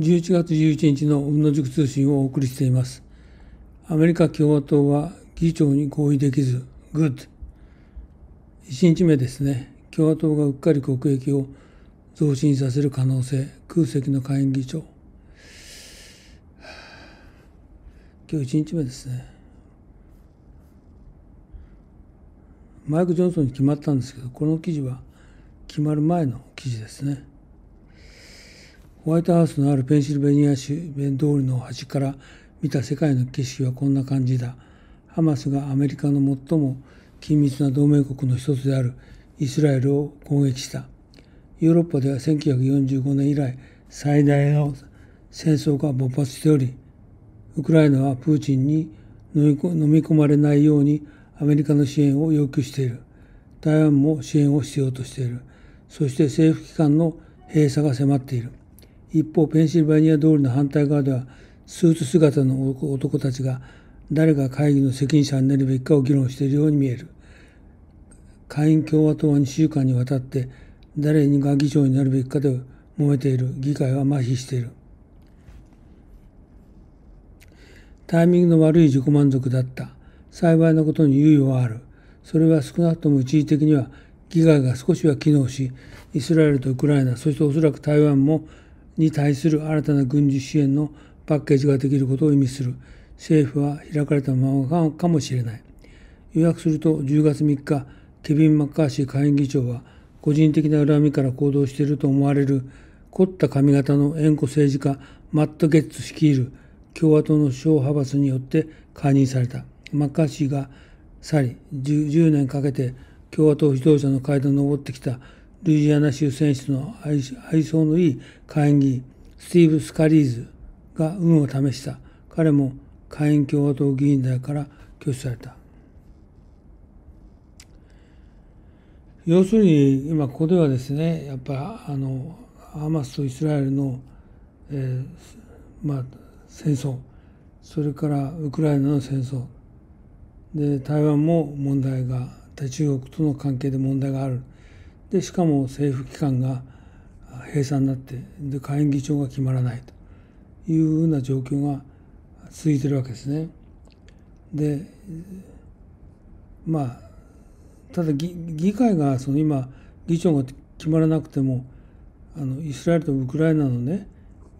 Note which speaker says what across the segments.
Speaker 1: 11月11日の運野塾通信をお送りしています。アメリカ共和党は議長に合意できず、グッド。1日目ですね、共和党がうっかり国益を増進させる可能性、空席の下院議長。今日1日目ですね。マイク・ジョンソンに決まったんですけど、この記事は決まる前の記事ですね。ホワイトハウスのあるペンシルベニア州ベン通りの端から見た世界の景色はこんな感じだ。ハマスがアメリカの最も緊密な同盟国の一つであるイスラエルを攻撃した。ヨーロッパでは1945年以来最大の戦争が勃発しており、ウクライナはプーチンに飲み込まれないようにアメリカの支援を要求している。台湾も支援を必要としている。そして政府機関の閉鎖が迫っている。一方ペンシルバニア通りの反対側ではスーツ姿の男たちが誰が会議の責任者になるべきかを議論しているように見える下院共和党は2週間にわたって誰が議長になるべきかで揉めている議会は麻痺しているタイミングの悪い自己満足だった幸いなことに猶予はあるそれは少なくとも一時的には議会が少しは機能しイスラエルとウクライナそしておそらく台湾もに対する新たな軍事支援のパッケージができることを意味する政府は開かれたままかもしれない。予約すると10月3日、ケビン・マッカーシー下院議長は個人的な恨みから行動していると思われる凝った髪型の縁故政治家マット・ゲッツ率いる共和党の小派閥によって解任された。マッカーシーが去り 10, 10年かけて共和党指導者の階段を上ってきたルイジアナ州選出の愛想のいい下院議員スティーブ・スカリーズが運を試した彼も下院共和党議員だから拒否された要するに今ここではですねやっぱあのハマスとイスラエルの、えー、まあ、戦争それからウクライナの戦争で台湾も問題が中国との関係で問題があるでしかも政府機関が閉鎖になってで下院議長が決まらないというふうな状況が続いてるわけですね。でまあただ議会がその今議長が決まらなくてもあのイスラエルとウクライナのね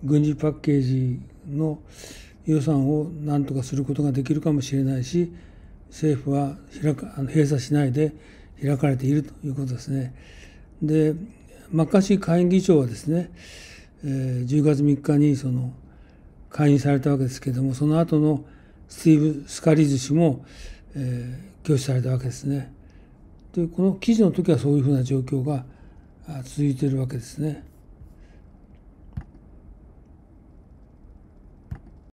Speaker 1: 軍事パッケージの予算をなんとかすることができるかもしれないし政府は開かあの閉鎖しないで開かれているということですね。でマッカーシー下院議長はですね、え10月3日にその解任されたわけですけれどもその後のスティーブ・スカリズ氏も、えー、拒否されたわけですね。でこの記事の時はそういうふうな状況が続いているわけですね。